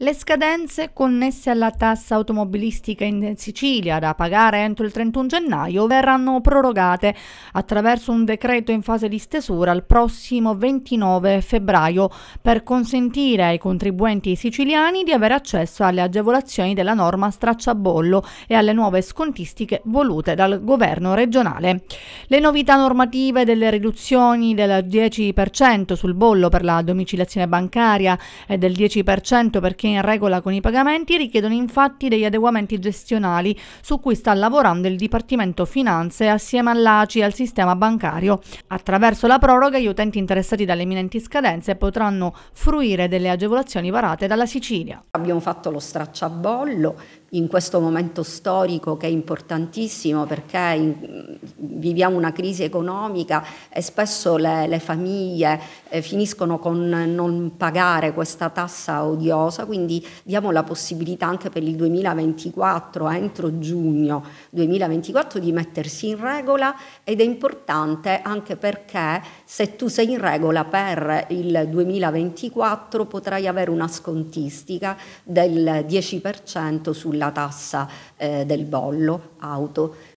Le scadenze connesse alla tassa automobilistica in Sicilia da pagare entro il 31 gennaio verranno prorogate attraverso un decreto in fase di stesura il prossimo 29 febbraio per consentire ai contribuenti siciliani di avere accesso alle agevolazioni della norma stracciabollo e alle nuove scontistiche volute dal governo regionale. Le novità normative delle riduzioni del 10% sul bollo per la domiciliazione bancaria e del 10% per chi banche in regola con i pagamenti richiedono infatti degli adeguamenti gestionali su cui sta lavorando il Dipartimento Finanze assieme all'ACI e al sistema bancario. Attraverso la proroga gli utenti interessati dalle imminenti scadenze potranno fruire delle agevolazioni varate dalla Sicilia. Abbiamo fatto lo stracciabollo in questo momento storico che è importantissimo perché in, viviamo una crisi economica e spesso le, le famiglie eh, finiscono con non pagare questa tassa odiosa, quindi diamo la possibilità anche per il 2024, entro giugno 2024, di mettersi in regola ed è importante anche perché se tu sei in regola per il 2024 potrai avere una scontistica del 10% sulle sulla tassa eh, del bollo auto.